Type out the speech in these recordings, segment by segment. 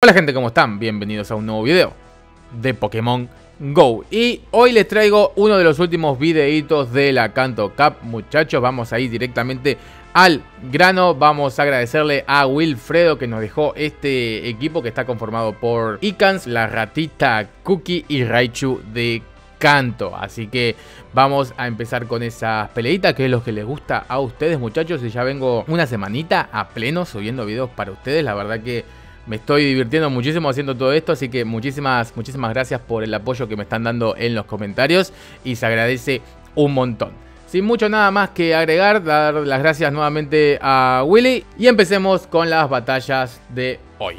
Hola gente, ¿cómo están? Bienvenidos a un nuevo video de Pokémon GO Y hoy les traigo uno de los últimos videitos de la Canto Cup Muchachos, vamos a ir directamente al grano Vamos a agradecerle a Wilfredo que nos dejó este equipo Que está conformado por Icans, la ratita Cookie y Raichu de Canto Así que vamos a empezar con esa peleitas que es lo que les gusta a ustedes muchachos Y ya vengo una semanita a pleno subiendo videos para ustedes La verdad que me estoy divirtiendo muchísimo haciendo todo esto, así que muchísimas, muchísimas gracias por el apoyo que me están dando en los comentarios y se agradece un montón. Sin mucho nada más que agregar, dar las gracias nuevamente a Willy y empecemos con las batallas de hoy.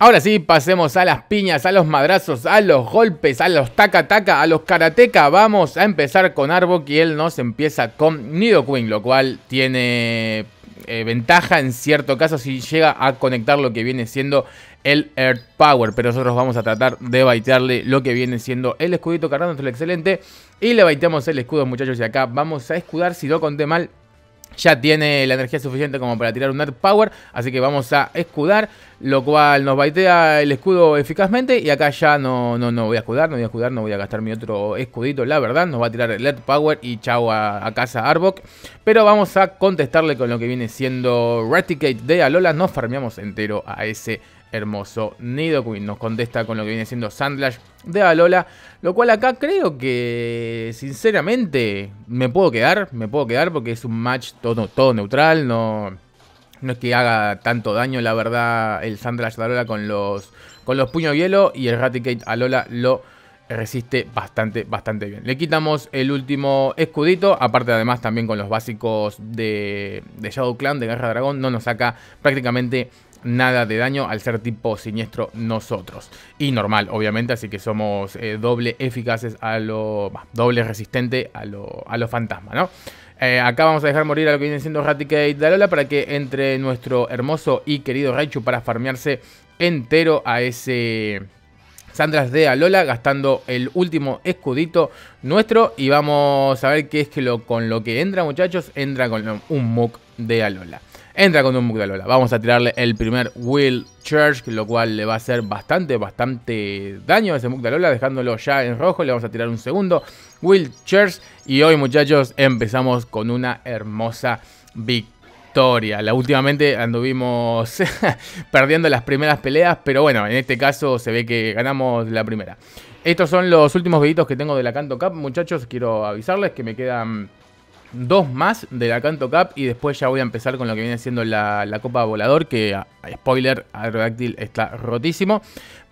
Ahora sí, pasemos a las piñas, a los madrazos, a los golpes, a los taca-taca, a los karateka. Vamos a empezar con Arbok y él nos empieza con Nido Queen, lo cual tiene eh, ventaja en cierto caso si llega a conectar lo que viene siendo el Earth Power. Pero nosotros vamos a tratar de baitearle lo que viene siendo el escudito cargando, el excelente. Y le baiteamos el escudo, muchachos. Y acá vamos a escudar, si lo conté mal, ya tiene la energía suficiente como para tirar un Earth Power, así que vamos a escudar, lo cual nos baitea el escudo eficazmente y acá ya no, no, no voy a escudar, no voy a escudar, no voy a gastar mi otro escudito, la verdad, nos va a tirar el Earth Power y chao a, casa Arbok, pero vamos a contestarle con lo que viene siendo Raticate de Alola, nos farmeamos entero a ese hermoso Nidoqueen. Nos contesta con lo que viene siendo Sandlash de Alola. Lo cual acá creo que, sinceramente, me puedo quedar. Me puedo quedar porque es un match todo, todo neutral. No, no es que haga tanto daño, la verdad, el Sandlash de Alola con los, con los puños hielo. Y el Raticate Alola lo resiste bastante, bastante bien. Le quitamos el último escudito, aparte además también con los básicos de, Shadow Clan, de Guerra Dragón, no nos saca prácticamente nada de daño al ser tipo siniestro nosotros. Y normal, obviamente, así que somos eh, doble eficaces a lo... doble resistente a lo, a fantasma, ¿no? Eh, acá vamos a dejar morir a lo que viene siendo Raticate De Alola para que entre nuestro hermoso y querido Raichu para farmearse entero a ese... Sandras de Alola gastando el último escudito nuestro y vamos a ver qué es que lo, con lo que entra muchachos, entra con un Mook de Alola. Entra con un Mugdalola. Vamos a tirarle el primer Will Church, lo cual le va a hacer bastante, bastante daño a ese Mugdalola, dejándolo ya en rojo. Le vamos a tirar un segundo Will Church. Y hoy, muchachos, empezamos con una hermosa victoria. La últimamente anduvimos perdiendo las primeras peleas, pero bueno, en este caso se ve que ganamos la primera. Estos son los últimos videitos que tengo de la Canto Cup, muchachos. Quiero avisarles que me quedan dos más de la Canto Cup y después ya voy a empezar con lo que viene siendo la, Copa Volador, que spoiler, Aerodáctil está rotísimo.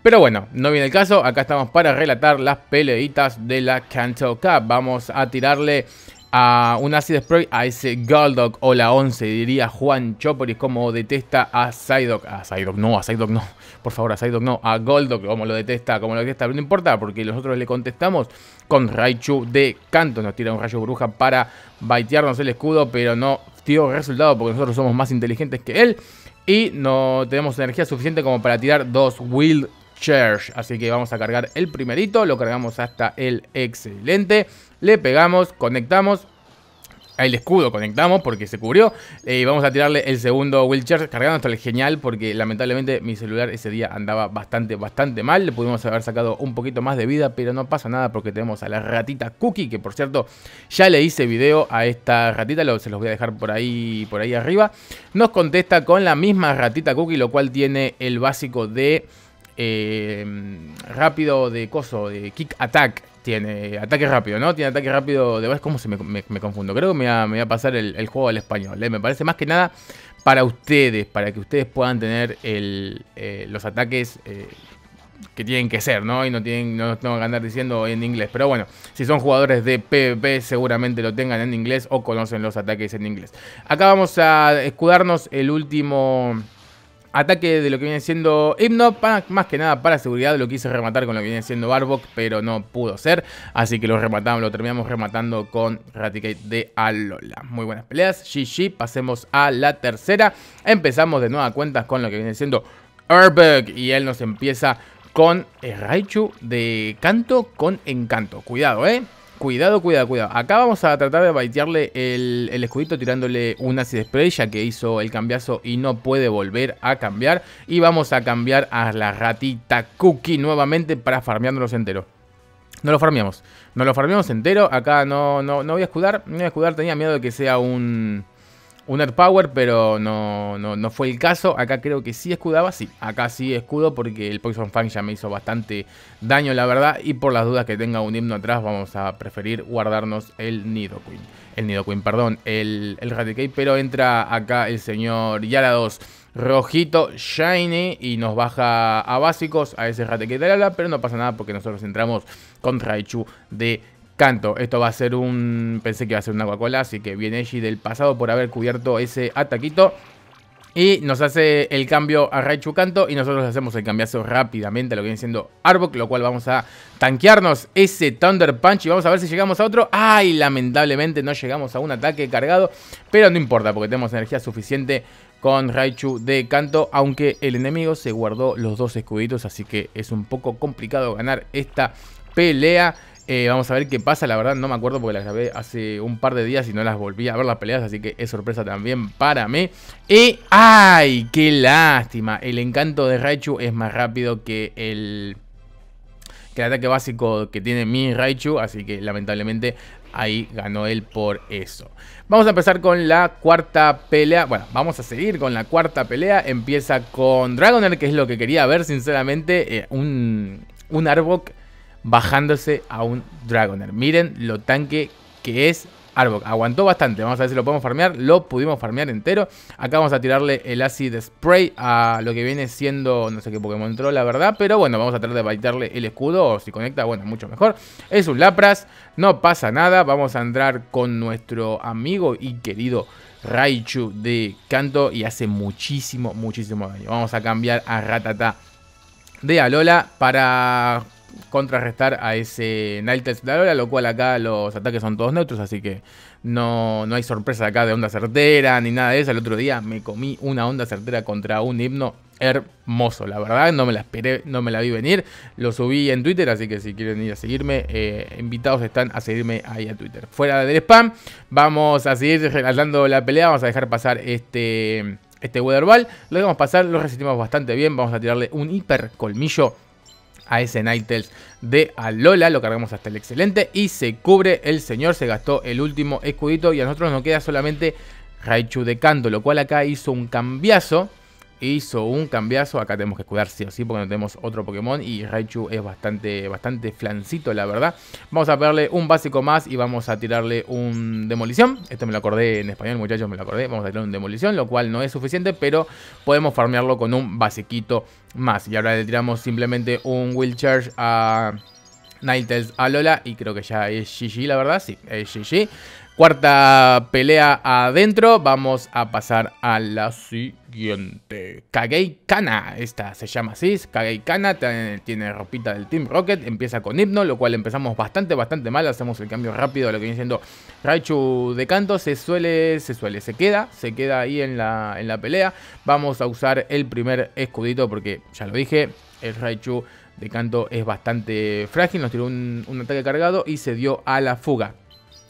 Pero bueno, no viene el caso, acá estamos para relatar las peleitas de la Canto Cup. Vamos a tirarle a un Acid Spray a ese Goldog o la 11, diría Juan Choporis, como detesta a Psyduck. A Psyduck no, a Psydoc no. Por favor, a Psydoc no. A Goldog como lo detesta, como lo detesta. Pero no importa, porque nosotros le contestamos con Raichu de canto. Nos tira un rayo bruja para baitearnos el escudo, pero no dio resultado porque nosotros somos más inteligentes que él. Y no tenemos energía suficiente como para tirar dos Wild Church. Así que vamos a cargar el primerito, lo cargamos hasta el excelente. Le pegamos, conectamos, el escudo conectamos porque se cubrió. Y eh, vamos a tirarle el segundo wheelchair cargando hasta el genial porque lamentablemente mi celular ese día andaba bastante, bastante mal. Le pudimos haber sacado un poquito más de vida, pero no pasa nada porque tenemos a la ratita Cookie, que por cierto ya le hice video a esta ratita, se los voy a dejar por ahí, por ahí arriba. Nos contesta con la misma ratita Cookie, lo cual tiene el básico de eh, rápido de coso, de kick attack. Tiene ataque rápido, ¿no? Tiene ataque rápido. De ver ¿cómo se me, me, confundo? Creo que me va, a pasar el, juego al español. ¿eh? Me parece más que nada para ustedes, para que ustedes puedan tener eh, los ataques eh, que tienen que ser, ¿no? Y no tienen, no tengo que andar diciendo en inglés. Pero bueno, si son jugadores de PvP, seguramente lo tengan en inglés o conocen los ataques en inglés. Acá vamos a escudarnos el último. Ataque de lo que viene siendo para más que nada para seguridad lo quise rematar con lo que viene siendo Arbok, pero no pudo ser, así que lo rematamos, lo terminamos rematando con Raticate de Alola. Muy buenas peleas, GG, pasemos a la tercera, empezamos de nueva cuentas con lo que viene siendo Arbok y él nos empieza con Raichu de canto con encanto, cuidado eh. Cuidado, cuidado, cuidado. Acá vamos a tratar de baitearle el, escudito tirándole un acid spray ya que hizo el cambiazo y no puede volver a cambiar. Y vamos a cambiar a la ratita cookie nuevamente para farmeándolos entero. No lo farmeamos. No lo farmeamos entero. Acá no, no, no voy a escudar. No voy a escudar. Tenía miedo de que sea un un Earth Power, pero no, no, fue el caso. Acá creo que sí escudaba, sí. Acá sí escudo porque el Poison Fang ya me hizo bastante daño, la verdad. Y por las dudas que tenga un himno atrás, vamos a preferir guardarnos el Nidoqueen. El Nidoqueen, perdón, el, el pero entra acá el señor Yara 2 rojito, shiny y nos baja a básicos a ese rate de la pero no pasa nada porque nosotros entramos contra Raichu de Canto, esto va a ser un... Pensé que iba a ser un agua cola así que viene Eiji del pasado por haber cubierto ese ataquito. Y nos hace el cambio a Raichu Canto y nosotros hacemos el cambiazo rápidamente a lo que viene siendo Arbok, lo cual vamos a tanquearnos ese Thunder Punch y vamos a ver si llegamos a otro. Ay, lamentablemente no llegamos a un ataque cargado, pero no importa porque tenemos energía suficiente con Raichu de Canto, aunque el enemigo se guardó los dos escuditos, así que es un poco complicado ganar esta pelea. Eh, vamos a ver qué pasa, la verdad no me acuerdo porque las grabé hace un par de días y no las volví a ver las peleas, así que es sorpresa también para mí. Y ¡ay! ¡Qué lástima! El encanto de Raichu es más rápido que el, ataque básico que tiene mi Raichu, así que lamentablemente ahí ganó él por eso. Vamos a empezar con la cuarta pelea. Bueno, vamos a seguir con la cuarta pelea. Empieza con Dragonair, que es lo que quería ver, sinceramente. Eh, un, un Arbok bajándose a un Dragoner. Miren lo tanque que es Arbok. Aguantó bastante. Vamos a ver si lo podemos farmear. Lo pudimos farmear entero. Acá vamos a tirarle el Acid Spray a lo que viene siendo, no sé qué Pokémon entró, la verdad. Pero bueno, vamos a tratar de baitarle el escudo. O si conecta, bueno, mucho mejor. Es un Lapras. No pasa nada. Vamos a entrar con nuestro amigo y querido Raichu de canto. Y hace muchísimo, muchísimo daño. Vamos a cambiar a Ratata de Alola para contrarrestar a ese Night a lo cual acá los ataques son todos neutros, así que no, no hay sorpresa acá de onda certera ni nada de eso. El otro día me comí una onda certera contra un himno hermoso, la verdad, no me la esperé, no me la vi venir. Lo subí en Twitter, así que si quieren ir a seguirme, eh, invitados están a seguirme ahí a Twitter. Fuera del spam, vamos a seguir regalando la pelea, vamos a dejar pasar este este Weatherball. Lo dejamos pasar, lo resistimos bastante bien. Vamos a tirarle un hiper colmillo a ese Nightels de Alola, lo cargamos hasta el excelente y se cubre el señor, se gastó el último escudito y a nosotros nos queda solamente Raichu de Kanto, lo cual acá hizo un cambiazo hizo un cambiazo. Acá tenemos que cuidar sí o sí porque no tenemos otro Pokémon. Y Raichu es bastante, bastante flancito, la verdad. Vamos a pegarle un básico más y vamos a tirarle un demolición. Esto me lo acordé en español, muchachos, me lo acordé. Vamos a tirar un demolición, lo cual no es suficiente, pero podemos farmearlo con un basiquito más. Y ahora le tiramos simplemente un Will Charge a... Ninetales a Lola y creo que ya es GG la verdad, sí, es GG Cuarta pelea adentro, vamos a pasar a la siguiente. Kagei Kana, esta se llama así, Kagei Kana, tiene ropita del Team Rocket, empieza con Hipno, lo cual empezamos bastante, bastante mal, hacemos el cambio rápido a lo que viene siendo Raichu de canto, se suele, se suele, se queda, se queda ahí en la, en la pelea. Vamos a usar el primer escudito porque, ya lo dije, el Raichu de canto es bastante frágil, nos tiró un, un ataque cargado y se dio a la fuga.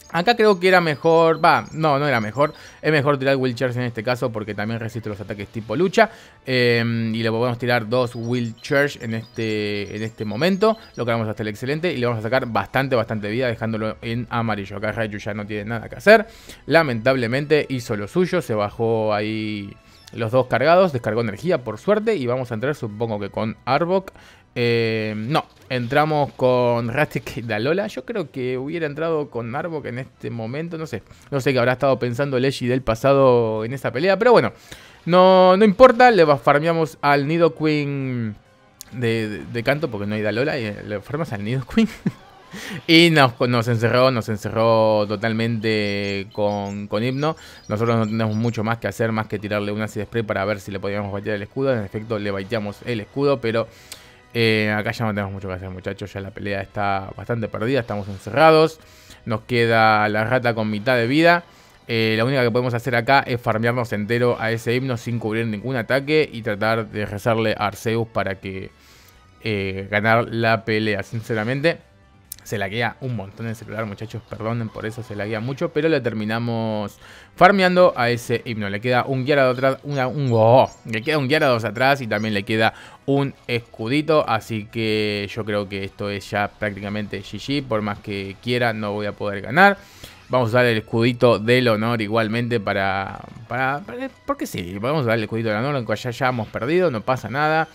Acá creo que era mejor, va, no, no era mejor. Es mejor tirar Will en este caso porque también resiste los ataques tipo lucha. Em, y le podemos tirar dos Will Church en este, en este momento. Lo vamos hasta el excelente y le vamos a sacar bastante, bastante vida dejándolo en amarillo. Acá Raichu ya no tiene nada que hacer. Lamentablemente hizo lo suyo, se bajó ahí los dos cargados, descargó energía por suerte y vamos a entrar supongo que con Arbok. Eh, no, entramos con Rastic y Dalola. Yo creo que hubiera entrado con Arbok en este momento, no sé. No sé qué habrá estado pensando Lechi del pasado en esa pelea, pero bueno. No, no importa, le farmeamos al Nido Queen de, canto porque no hay Dalola y eh, le farmas al Nido Queen. y nos, nos encerró, nos encerró totalmente con, con himno. Nosotros no tenemos mucho más que hacer, más que tirarle un acid spray para ver si le podíamos baitear el escudo. En efecto, le baiteamos el escudo, pero eh, acá ya no tenemos mucho que hacer, muchachos. Ya la pelea está bastante perdida, estamos encerrados. Nos queda la rata con mitad de vida. Eh, la única que podemos hacer acá es farmearnos entero a ese himno sin cubrir ningún ataque y tratar de rezarle a Arceus para que eh, ganar la pelea, sinceramente. Se la guía un montón el celular, muchachos, perdonen por eso, se la guía mucho, pero le terminamos farmeando a ese himno. Le queda un guiarado atrás, una, un oh, le queda un atrás y también le queda un escudito, así que yo creo que esto es ya prácticamente GG, por más que quiera no voy a poder ganar. Vamos a dar el escudito del honor igualmente para, para, Porque sí, vamos a dar el escudito del honor, aunque ya hemos perdido, no pasa nada.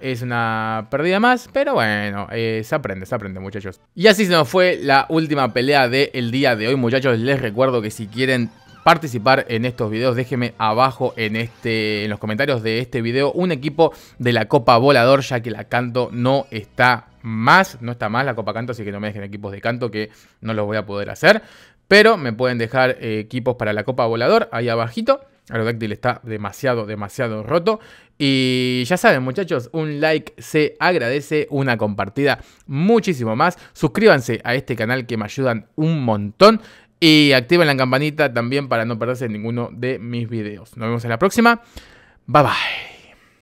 Es una pérdida más, pero bueno, eh, se aprende, se aprende muchachos. Y así se nos fue la última pelea del día de hoy muchachos. Les recuerdo que si quieren participar en estos videos, déjenme abajo en, este, en los comentarios de este video un equipo de la Copa Volador, ya que la Canto no está más, no está más la Copa Canto, así que no me dejen equipos de Canto que no los voy a poder hacer. Pero me pueden dejar eh, equipos para la Copa Volador ahí abajito. Aerodáctil está demasiado, demasiado roto. Y ya saben, muchachos, un like se agradece, una compartida muchísimo más. Suscríbanse a este canal que me ayudan un montón. Y activen la campanita también para no perderse ninguno de mis videos. Nos vemos en la próxima. Bye bye.